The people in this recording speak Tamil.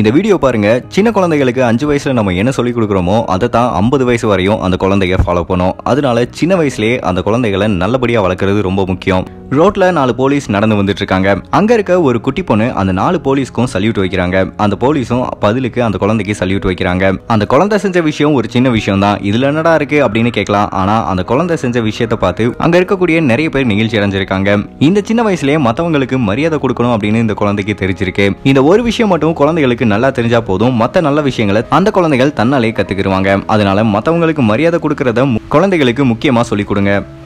இந்த வீடியோ பாருங்க சின்ன குழந்தைகளுக்கு அஞ்சு வயசுல நம்ம என்ன சொல்லிக் கொடுக்குறோமோ அதை தான் ஐம்பது வயசு வரையும் அந்த குழந்தைய ஃபாலோ பண்ணும் அதனால சின்ன வயசுலேயே அந்த குழந்தைகளை நல்லபடியாக வளர்க்குறது ரொம்ப முக்கியம் ரோட்ல நாலு போலீஸ் நடந்து வந்துட்டு இருக்காங்க அங்க இருக்க ஒரு குட்டி பொண்ணு அந்த நாலு போலீஸ்க்கும் சல்யூட் வைக்கிறாங்க அந்த போலீஸும் பதிலுக்கு அந்த குழந்தைக்கு சல்யூட் வைக்கிறாங்க அந்த குழந்தை செஞ்ச விஷயம் ஒரு சின்ன விஷயம் தான் இதுல என்னடா இருக்கு அப்படின்னு கேட்கலாம் ஆனா அந்த குழந்தை செஞ்ச விஷயத்தை பார்த்து அங்க இருக்கக்கூடிய நிறைய பேர் நிகழ்ச்சி அடைஞ்சிருக்காங்க இந்த சின்ன வயசுலயே மத்தவங்களுக்கு மரியாதை கொடுக்கணும் அப்படின்னு இந்த குழந்தைக்கு தெரிஞ்சிருக்கு இந்த ஒரு விஷயம் மட்டும் குழந்தைகளுக்கு குழந்தைகளுக்கு நல்லா தெரிஞ்சா போதும் மற்ற நல்ல விஷயங்களை அந்த குழந்தைகள் தன்னாலே கத்துக்கிடுவாங்க அதனால மற்றவங்களுக்கு மரியாதை கொடுக்கறத குழந்தைகளுக்கு முக்கியமா சொல்லிக் கொடுங்க